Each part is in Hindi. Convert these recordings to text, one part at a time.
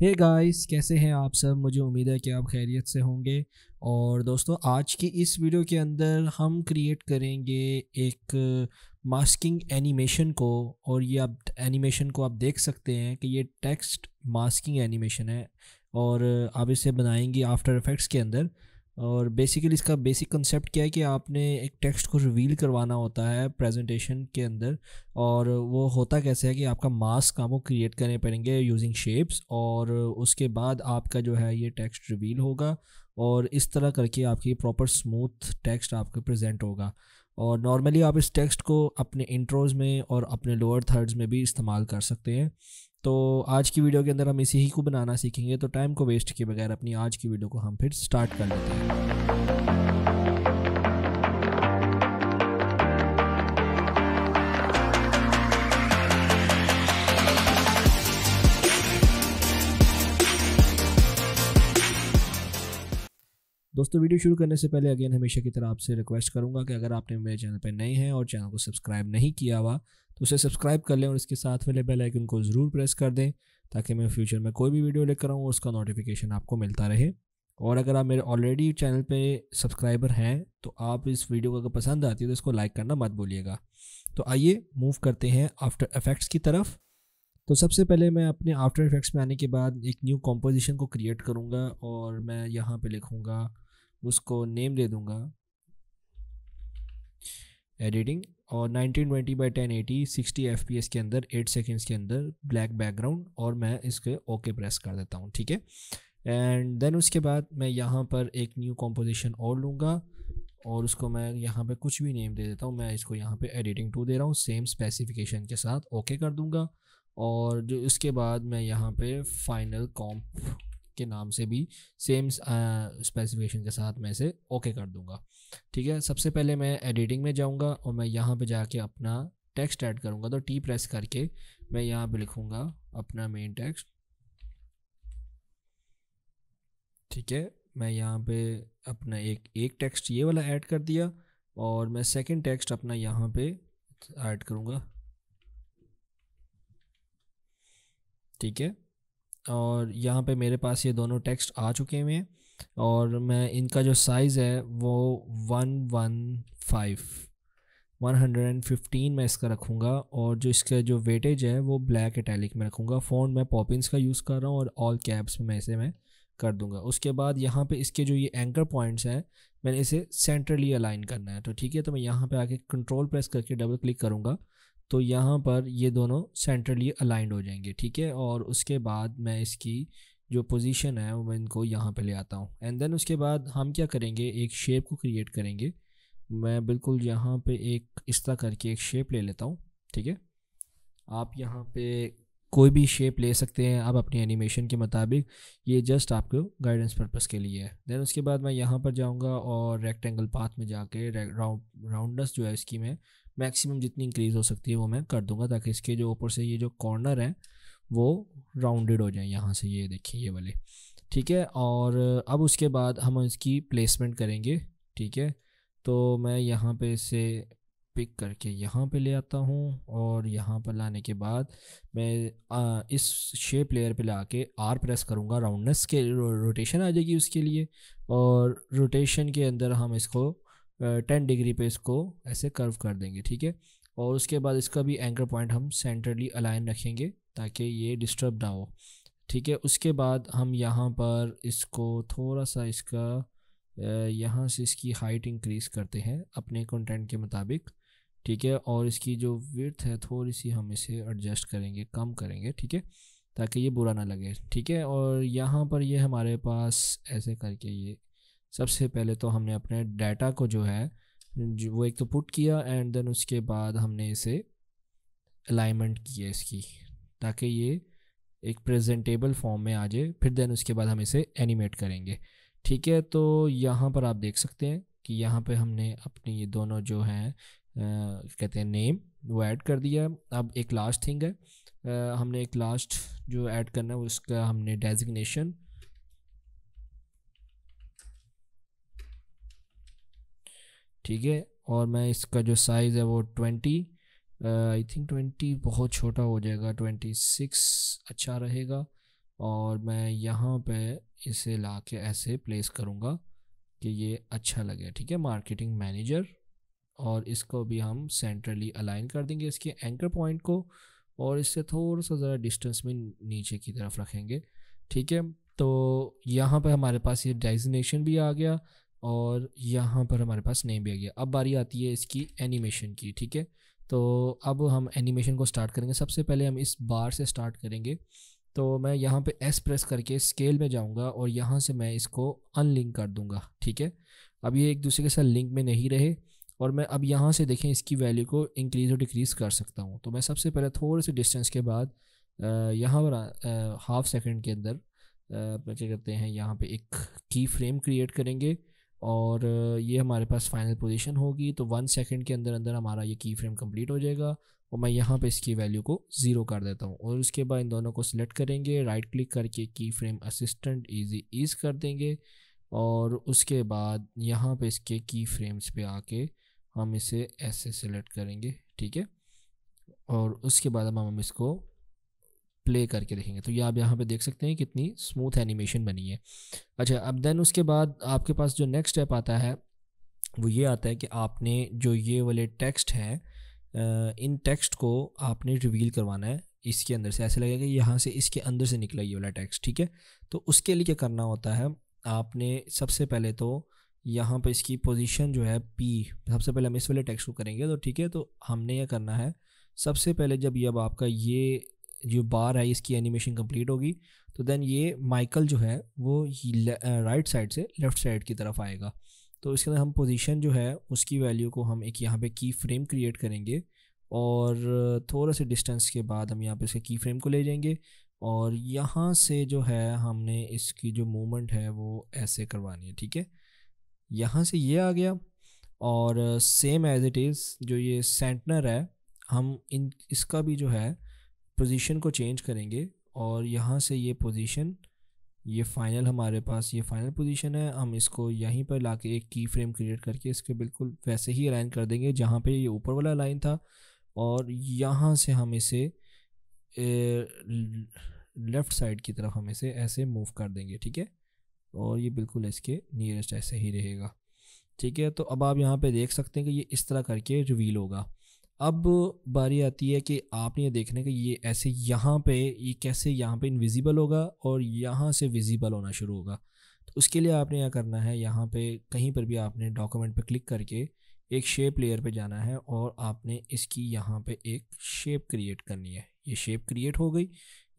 हे hey गाइस कैसे हैं आप सब मुझे उम्मीद है कि आप खैरियत से होंगे और दोस्तों आज की इस वीडियो के अंदर हम क्रिएट करेंगे एक मास्किंग एनिमेशन को और ये आप एनिमेशन को आप देख सकते हैं कि ये टेक्स्ट मास्किंग एनिमेशन है और आप इसे बनाएंगे आफ्टर इफ़ेक्ट्स के अंदर और बेसिकली इसका बेसिक कंसेप्ट क्या है कि आपने एक टेक्स्ट को रिवील करवाना होता है प्रेजेंटेशन के अंदर और वो होता कैसे है कि आपका मास्क आपको क्रिएट करने पड़ेंगे यूजिंग शेप्स और उसके बाद आपका जो है ये टेक्स्ट रिवील होगा और इस तरह करके आपकी प्रॉपर स्मूथ टेक्स्ट आपके प्रेजेंट होगा और नॉर्मली आप इस टेक्स्ट को अपने इंट्रोज़ में और अपने लोअर थर्ड्स में भी इस्तेमाल कर सकते हैं तो आज की वीडियो के अंदर हम इसी ही को बनाना सीखेंगे तो टाइम को वेस्ट किए बगैर अपनी आज की वीडियो को हम फिर स्टार्ट कर लेते हैं दोस्तों वीडियो शुरू करने से पहले अगेन हमेशा की तरह आपसे रिक्वेस्ट करूंगा कि अगर आपने मेरे चैनल पर नए हैं और चैनल को सब्सक्राइब नहीं किया हुआ तो उसे सब्सक्राइब कर लें और इसके साथ वाले बेल आइकन को ज़रूर प्रेस कर दें ताकि मैं फ्यूचर में कोई भी वीडियो लेकर आऊँ उसका नोटिफिकेशन आपको मिलता रहे और अगर आप मेरे ऑलरेडी चैनल पे सब्सक्राइबर हैं तो आप इस वीडियो को अगर पसंद आती है तो इसको लाइक करना मत भूलिएगा तो आइए मूव करते हैं आफ्टर इफ़ेक्ट्स की तरफ तो सबसे पहले मैं अपने आफ्टर इफ़ेक्ट्स में आने के बाद एक न्यू कॉम्पोजिशन को क्रिएट करूँगा और मैं यहाँ पर लिखूँगा उसको नेम दे दूँगा एडिटिंग और 1920 बाई 1080 60 fps के अंदर 8 सेकेंड्स के अंदर ब्लैक बैकग्राउंड और मैं इसके ओके प्रेस कर देता हूँ ठीक है एंड देन उसके बाद मैं यहाँ पर एक न्यू कॉम्पोजिशन और लूँगा और उसको मैं यहाँ पे कुछ भी नेम दे देता हूँ मैं इसको यहाँ पे एडिटिंग टू दे रहा हूँ सेम स्पेसिफिकेशन के साथ ओके कर दूँगा और जो इसके बाद मैं यहाँ पे फाइनल कॉम्प के नाम से भी सेम स्पेसिफिकेशन के साथ मैं इसे ओके कर दूंगा ठीक है सबसे पहले मैं एडिटिंग में जाऊंगा और मैं यहाँ पे जाके अपना टेक्स्ट ऐड करूंगा तो टी प्रेस करके मैं यहाँ पे लिखूंगा अपना मेन टेक्स्ट ठीक है मैं यहाँ पे अपना एक एक टेक्स्ट ये वाला ऐड कर दिया और मैं सेकेंड टेक्स्ट अपना यहाँ पे ऐड करूँगा ठीक है और यहाँ पे मेरे पास ये दोनों टेक्स्ट आ चुके हुए हैं और मैं इनका जो साइज़ है वो one one five one hundred and fifteen मैं इसका रखूँगा और जो इसका जो वेटेज है वो ब्लैक इटैलिक में रखूँगा फ़ोन मैं पॉपिंस का यूज़ कर रहा हूँ और ऑल कैब्स में इसे मैं कर दूँगा उसके बाद यहाँ पे इसके जो ये एंकर पॉइंट्स हैं मैंने इसे सेंट्रली अलाइन करना है तो ठीक है तो मैं यहाँ पे आके कंट्रोल प्रेस करके डबल क्लिक करूँगा तो यहाँ पर ये दोनों सेंट्रली अलाइंड हो जाएंगे ठीक है और उसके बाद मैं इसकी जो पोजीशन है वो मैं इनको यहाँ पे ले आता हूँ एंड देन उसके बाद हम क्या करेंगे एक शेप को क्रिएट करेंगे मैं बिल्कुल यहाँ पे एक इस तरह करके एक शेप ले लेता हूँ ठीक है आप यहाँ पे कोई भी शेप ले सकते हैं आप अपनी एनिमेशन के मुताबिक ये जस्ट आपको गाइडेंस पर्पस के लिए है देन उसके बाद मैं यहाँ पर जाऊँगा और रेक्टेंगल पाथ में जाके राउंडस जो है इसकी मैं मैक्सिमम जितनी इंक्रीज़ हो सकती है वो मैं कर दूंगा ताकि इसके जो ऊपर से ये जो कॉर्नर है वो राउंडेड हो जाए यहाँ से ये देखिए ये वाले ठीक है और अब उसके बाद हम इसकी प्लेसमेंट करेंगे ठीक है तो मैं यहाँ पे इसे पिक करके यहाँ पे ले आता हूँ और यहाँ पर लाने के बाद मैं आ, इस शेप लेयर पे ला के आर प्रेस करूँगा राउंडनेस के रो, रोटेशन आ जाएगी उसके लिए और रोटेशन के अंदर हम इसको टेन डिग्री पे इसको ऐसे कर्व कर देंगे ठीक है और उसके बाद इसका भी एंकर पॉइंट हम सेंट्रली अलाइन रखेंगे ताकि ये डिस्टर्ब ना हो ठीक है उसके बाद हम यहाँ पर इसको थोड़ा सा इसका यहाँ से इसकी हाइट इंक्रीज़ करते हैं अपने कंटेंट के मुताबिक ठीक है और इसकी जो विर्थ है थोड़ी सी हम इसे एडजस्ट करेंगे कम करेंगे ठीक है ताकि ये बुरा ना लगे ठीक है और यहाँ पर ये हमारे पास ऐसे करके ये सबसे पहले तो हमने अपने डाटा को जो है जो वो एक तो पुट किया एंड देन उसके बाद हमने इसे अलाइनमेंट किया इसकी ताकि ये एक प्रेजेंटेबल फॉर्म में आ जाए फिर देन उसके बाद हम इसे एनिमेट करेंगे ठीक है तो यहाँ पर आप देख सकते हैं कि यहाँ पे हमने अपनी ये दोनों जो हैं कहते हैं नेम वो ऐड कर दिया अब एक लास्ट थिंग है आ, हमने एक लास्ट जो ऐड करना है उसका हमने डेजिग्नेशन ठीक है और मैं इसका जो साइज़ है वो ट्वेंटी आई थिंक ट्वेंटी बहुत छोटा हो जाएगा ट्वेंटी सिक्स अच्छा रहेगा और मैं यहाँ पे इसे ला के ऐसे प्लेस करूँगा कि ये अच्छा लगे ठीक है मार्केटिंग मैनेजर और इसको भी हम सेंट्रली अलाइन कर देंगे इसके एंकर पॉइंट को और इससे थोड़ा सा ज़रा डिस्टेंस में नीचे की तरफ रखेंगे ठीक है तो यहाँ पे हमारे पास ये डेजिनेशन भी आ गया और यहाँ पर हमारे पास नेम भी आ गया अब बारी आती है इसकी एनिमेशन की ठीक है तो अब हम एनिमेशन को स्टार्ट करेंगे सबसे पहले हम इस बार से स्टार्ट करेंगे तो मैं यहाँ पे एस प्रेस करके स्केल में जाऊँगा और यहाँ से मैं इसको अनलिंक कर दूँगा ठीक है अब ये एक दूसरे के साथ लिंक में नहीं रहे और मैं अब यहाँ से देखें इसकी वैल्यू को इंक्रीज़ और डिक्रीज़ कर सकता हूँ तो मैं सबसे पहले थोड़े से डिस्टेंस के बाद यहाँ पर हाफ सेकेंड के अंदर क्या करते हैं यहाँ पर एक की फ्रेम क्रिएट करेंगे और ये हमारे पास फाइनल पोजीशन होगी तो वन सेकंड के अंदर अंदर हमारा ये की फ्रेम कंप्लीट हो जाएगा और मैं यहाँ पे इसकी वैल्यू को ज़ीरो कर देता हूँ और उसके बाद इन दोनों को सिलेक्ट करेंगे राइट क्लिक करके की फ्रेम असिस्टेंट इजी ईज कर देंगे और उसके बाद यहाँ पे इसके की फ्रेम्स पे आके हम इसे ऐसे सेलेक्ट करेंगे ठीक है और उसके बाद हम हम इसको प्ले करके देखेंगे तो ये आप यहाँ पे देख सकते हैं कितनी स्मूथ एनिमेशन बनी है अच्छा अब देन उसके बाद आपके पास जो नेक्स्ट स्टेप आता है वो ये आता है कि आपने जो ये वाले टेक्स्ट हैं इन टेक्स्ट को आपने रिवील करवाना है इसके अंदर से ऐसे लगेगा कि यहाँ से इसके अंदर से निकला ये वाला टेक्स्ट ठीक है तो उसके लिए क्या करना होता है आपने सबसे पहले तो यहाँ पर इसकी पोजिशन जो है पी सबसे पहले हम इस वाले टेक्स्ट को करेंगे तो ठीक है तो हमने यह करना है सबसे पहले जब ये अब आपका ये जो बार है इसकी एनिमेशन कंप्लीट होगी तो देन ये माइकल जो है वो राइट साइड से लेफ़्ट साइड की तरफ आएगा तो इसके अंदर हम पोजीशन जो है उसकी वैल्यू को हम एक यहाँ पे की फ्रेम क्रिएट करेंगे और थोड़ा से डिस्टेंस के बाद हम यहाँ पे इसके की फ्रेम को ले जाएंगे और यहाँ से जो है हमने इसकी जो मूवमेंट है वो ऐसे करवानी है ठीक है यहाँ से ये आ गया और सेम एज इट इज़ जो ये सेंटनर है हम इन इसका भी जो है पोजीशन को चेंज करेंगे और यहाँ से ये पोजीशन ये फाइनल हमारे पास ये फाइनल पोजीशन है हम इसको यहीं पर ला के एक की फ्रेम क्रिएट करके इसके बिल्कुल वैसे ही अलाइन कर देंगे जहाँ पे ये ऊपर वाला लाइन था और यहाँ से हम इसे लेफ़्ट साइड की तरफ हम इसे ऐसे मूव कर देंगे ठीक है और ये बिल्कुल इसके नियरेस्ट ऐसे ही रहेगा ठीक है तो अब आप यहाँ पे देख सकते हैं कि ये इस तरह करके रिवील होगा अब बारी आती है कि आपने ये देखने का ये ऐसे यहाँ पे ये कैसे यहाँ पे इनविजिबल होगा और यहाँ से विजिबल होना शुरू होगा तो उसके लिए आपने यह करना है यहाँ पे कहीं पर भी आपने डॉक्यूमेंट पे क्लिक करके एक शेप लेयर पे जाना है और आपने इसकी यहाँ पे एक शेप क्रिएट करनी है ये शेप क्रिएट हो गई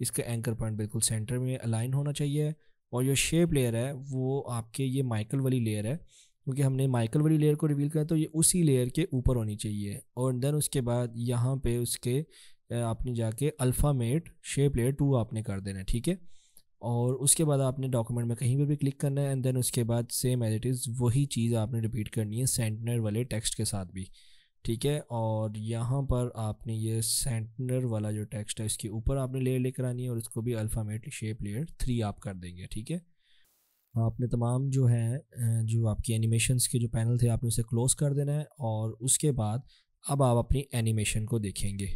इसका एंकर पॉइंट बिल्कुल सेंटर में अलाइन होना चाहिए और जो शेप लेयर है वो आपके ये माइकल वाली लेयर है क्योंकि हमने माइकल वाली लेयर को रिवील करा तो ये उसी लेयर के ऊपर होनी चाहिए और देन उसके बाद यहाँ पे उसके आपने जाके अल्फ़ामेट शेप लेयर टू आपने कर देना है ठीक है और उसके बाद आपने डॉक्यूमेंट में कहीं पर भी क्लिक करना है एंड देन उसके बाद सेम एज इट इज़ वही चीज़ आपने रिपीट करनी है सेंटनर वाले टेक्स्ट के साथ भी ठीक है और यहाँ पर आपने ये सेंटनर वाला जो टेक्स्ट है इसके ऊपर आपने लेयर लेकर आनी है और इसको भी अल्फ़ामेट शेप लेयर थ्री आप कर देंगे ठीक है आपने तमाम जो है जो आपकी एनिमेशंस के जो पैनल थे आपने उसे क्लोज़ कर देना है और उसके बाद अब आप अपनी एनिमेशन को देखेंगे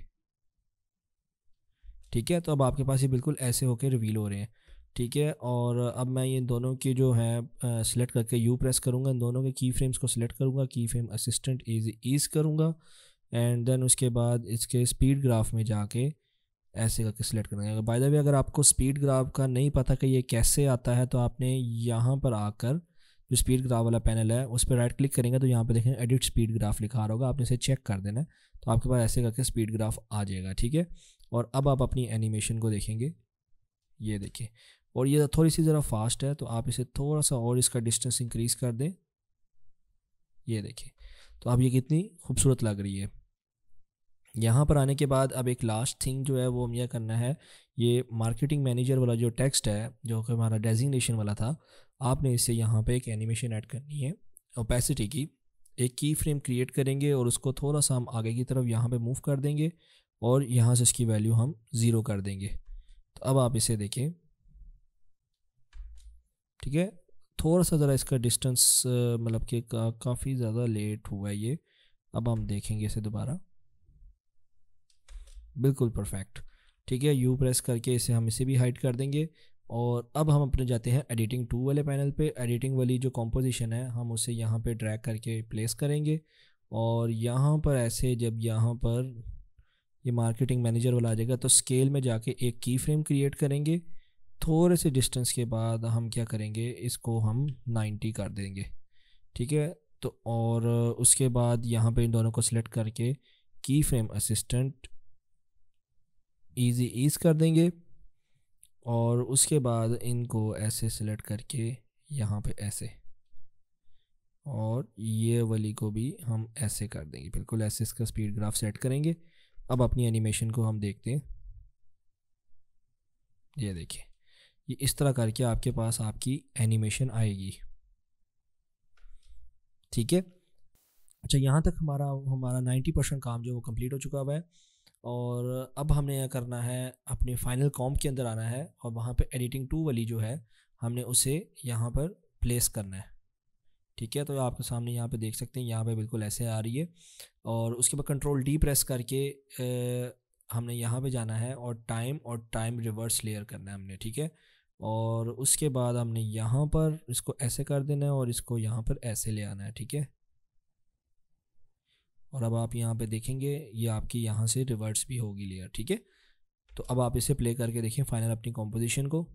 ठीक है तो अब आपके पास ये बिल्कुल ऐसे होकर रिवील हो रहे हैं ठीक है और अब मैं ये दोनों के जो है सिलेक्ट करके यू प्रेस करूँगा इन दोनों के की फ्रेम्स को सिलेक्ट करूँगा की फ्रेम असिस्टेंट इज ईज़ करूँगा एंड देन उसके बाद इसके स्पीड ग्राफ में जाके ऐसे करके सिलेक्ट करना है बाय द वे अगर आपको स्पीड ग्राफ का नहीं पता कि ये कैसे आता है तो आपने यहाँ पर आकर जो स्पीड ग्राफ वाला पैनल है उस पर राइट क्लिक करेंगे तो यहाँ पर देखें एडिट स्पीड ग्राफ लिखा रहा होगा आपने इसे चेक कर देना है तो आपके पास ऐसे करके स्पीड ग्राफ आ जाएगा ठीक है और अब आप अपनी एनिमेशन को देखेंगे ये देखिए और ये थोड़ी सी ज़रा फास्ट है तो आप इसे थोड़ा सा और इसका डिस्टेंस इंक्रीज़ कर दें ये देखिए तो आप ये कितनी खूबसूरत लग रही है यहाँ पर आने के बाद अब एक लास्ट थिंग जो है वो हम यह करना है ये मार्केटिंग मैनेजर वाला जो टेक्स्ट है जो कि हमारा डेजिग्नेशन वाला था आपने इसे यहाँ पे एक एनिमेशन ऐड करनी है ओपेसिटी की एक की फ्रेम क्रिएट करेंगे और उसको थोड़ा सा हम आगे की तरफ यहाँ पे मूव कर देंगे और यहाँ से इसकी वैल्यू हम ज़ीरो कर देंगे तो अब आप इसे देखें ठीक है थोड़ा सा ज़रा इसका डिस्टेंस मतलब कि का, काफ़ी ज़्यादा लेट हुआ है ये अब हम देखेंगे इसे दोबारा बिल्कुल परफेक्ट ठीक है यू प्रेस करके इसे हम इसे भी हाइड कर देंगे और अब हम अपने जाते हैं एडिटिंग टू वाले पैनल पे एडिटिंग वाली जो कॉम्पोजिशन है हम उसे यहाँ पे ड्रैग करके प्लेस करेंगे और यहाँ पर ऐसे जब यहाँ पर ये मार्केटिंग मैनेजर वाला आ जाएगा तो स्केल में जाके एक की फ्रेम क्रिएट करेंगे थोड़े से डिस्टेंस के बाद हम क्या करेंगे इसको हम नाइन्टी कर देंगे ठीक है तो और उसके बाद यहाँ पर इन दोनों को सिलेक्ट करके की फ्रेम असिस्टेंट ईज़ी ईज़ कर देंगे और उसके बाद इनको ऐसे सेलेक्ट करके यहाँ पे ऐसे और ये वाली को भी हम ऐसे कर देंगे बिल्कुल ऐसे इसका स्पीड ग्राफ सेट करेंगे अब अपनी एनिमेशन को हम देखते हैं ये देखिए ये इस तरह करके आपके पास आपकी एनिमेशन आएगी ठीक है अच्छा यहाँ तक हमारा हमारा नाइन्टी परसेंट काम जो वो कंप्लीट हो चुका हुआ है और अब हमने यह करना है अपने फाइनल कॉम के अंदर आना है और वहाँ पे एडिटिंग टू वाली जो है हमने उसे यहाँ पर प्लेस करना है ठीक है तो आपके सामने यहाँ पे देख सकते हैं यहाँ पे बिल्कुल ऐसे आ रही है और उसके बाद कंट्रोल डी प्रेस करके ए, हमने यहाँ पे जाना है और टाइम और टाइम रिवर्स लेयर करना है हमने ठीक है और उसके बाद हमने यहाँ पर इसको ऐसे कर देना है और इसको यहाँ पर ऐसे ले आना है ठीक है और अब आप यहाँ पे देखेंगे ये आपकी यहाँ से रिवर्स भी होगी लेयर ठीक है तो अब आप इसे प्ले करके देखें फाइनल अपनी कॉम्पोजिशन को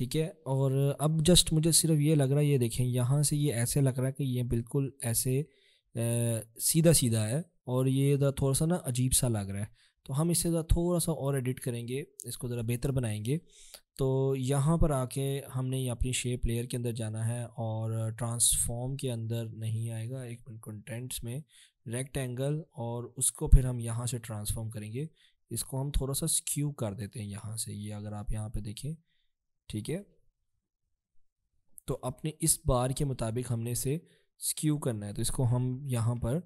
ठीक है और अब जस्ट मुझे सिर्फ ये लग रहा है ये देखें यहाँ से ये ऐसे लग रहा है कि ये बिल्कुल ऐसे सीधा सीधा है और ये ज़रा थोड़ा सा ना अजीब सा लग रहा है तो हम इसे ज़रा थोड़ा सा और एडिट करेंगे इसको ज़रा बेहतर बनाएंगे तो यहाँ पर आके हमने ये अपनी शेप लेयर के अंदर जाना है और ट्रांसफॉर्म के अंदर नहीं आएगा एक मिनट कंटेंट्स में रेक्टेंगल और उसको फिर हम यहाँ से ट्रांसफॉर्म करेंगे इसको हम थोड़ा सा स्क्यू कर देते हैं यहाँ से ये यह अगर आप यहाँ पर देखें ठीक है तो अपने इस बार के मुताबिक हमने इसे स्क्यू करना है तो इसको हम यहाँ पर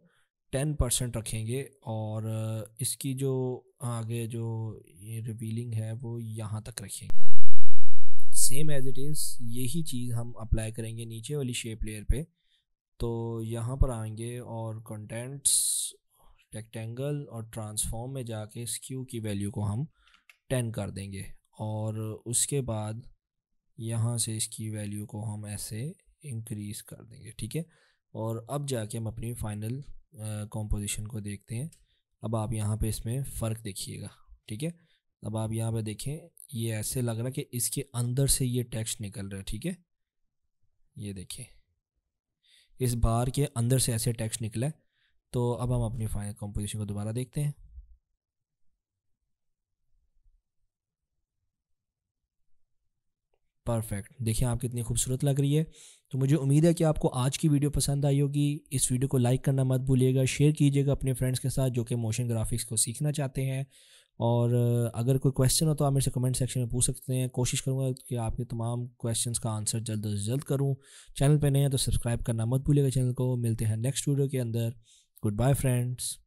टेन परसेंट रखेंगे और इसकी जो आगे जो ये रिवीलिंग है वो यहाँ तक रखेंगे सेम एज इट इज़ यही चीज़ हम अप्लाई करेंगे नीचे वाली शेप लेयर पे तो यहाँ पर आएंगे और कंटेंट्स रेक्टेंगल और ट्रांसफॉर्म में जाके स्क्यू की वैल्यू को हम टेन कर देंगे और उसके बाद यहाँ से इसकी वैल्यू को हम ऐसे इंक्रीज़ कर देंगे ठीक है और अब जाके हम अपनी फाइनल कंपोजिशन को देखते हैं अब आप यहाँ पे इसमें फ़र्क देखिएगा ठीक है अब आप यहाँ पे देखें ये ऐसे लग रहा है कि इसके अंदर से ये टेक्स्ट निकल रहा है ठीक है ये देखिए इस बार के अंदर से ऐसे टेक्स्ट निकला है तो अब हम अपनी फाइनल कंपोजिशन को दोबारा देखते हैं परफेक्ट देखिए आप कितनी खूबसूरत लग रही है तो मुझे उम्मीद है कि आपको आज की वीडियो पसंद आई होगी इस वीडियो को लाइक करना मत भूलिएगा शेयर कीजिएगा अपने फ्रेंड्स के साथ जो कि मोशन ग्राफिक्स को सीखना चाहते हैं और अगर कोई क्वेश्चन हो तो आप मेरे से कमेंट सेक्शन में पूछ सकते हैं कोशिश करूँगा कि आपके तमाम क्वेश्चन का आंसर जल्द अज जल्द करूँ चैनल पर नए हैं तो सब्सक्राइब करना मत भूलिएगा चैनल को मिलते हैं नेक्स्ट वीडियो के अंदर गुड बाय फ्रेंड्स